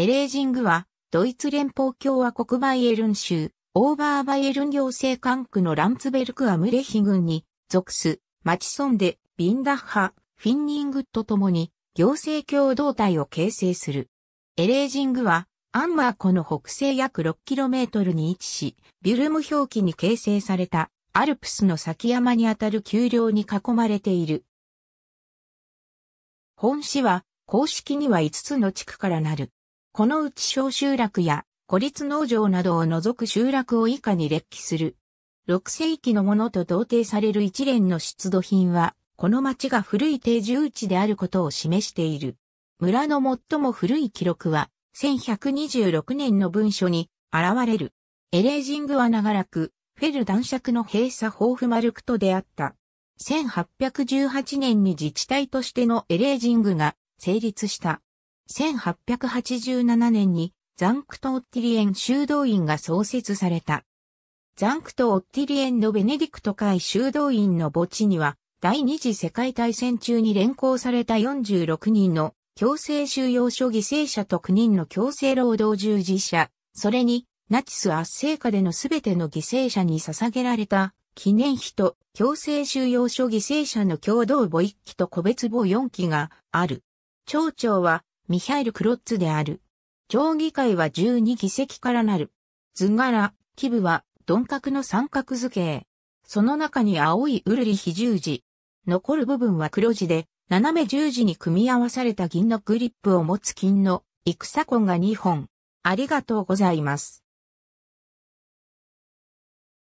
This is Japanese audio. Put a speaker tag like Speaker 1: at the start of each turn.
Speaker 1: エレージングは、ドイツ連邦共和国バイエルン州、オーバーバイエルン
Speaker 2: 行政管区のランツベルクアムレヒ郡に属す、マチソンで、ビンダッハ、フィンニングと共に、行政共同体を形成する。エレージングは、アンマー湖の北西約 6km に位置し、ビュルム表記に形成された、アルプスの先山にあたる丘陵に囲まれている。本市は、公式には5つの地区からなる。このうち小集落や孤立農場などを除く集落を以下に列記する。6世紀のものと同定される一連の出土品は、この町が古い定住地であることを示している。村の最も古い記録は、1126年の文書に現れる。エレージングは長らく、フェル男爵の閉鎖豊富マルクと出会った。1818年に自治体としてのエレージングが成立した。1887年にザンクト・オッティリエン修道院が創設された。ザンクト・オッティリエンのベネディクト会修道院の墓地には、第二次世界大戦中に連行された46人の強制収容所犠牲者と9人の強制労働従事者、それにナチス圧政下での全ての犠牲者に捧げられた記念碑と強制収容所犠牲者の共同墓1機と個別墓4機がある。町長はミハイル・クロッツである。町議会は12議席からなる。図柄、基部は鈍角の三角図形。その中に青いウルリヒ十字。残る部分は黒字で、斜め十字に組み合わされた銀のグリップを持つ金の、戦痕
Speaker 1: が2本。ありがとうございます。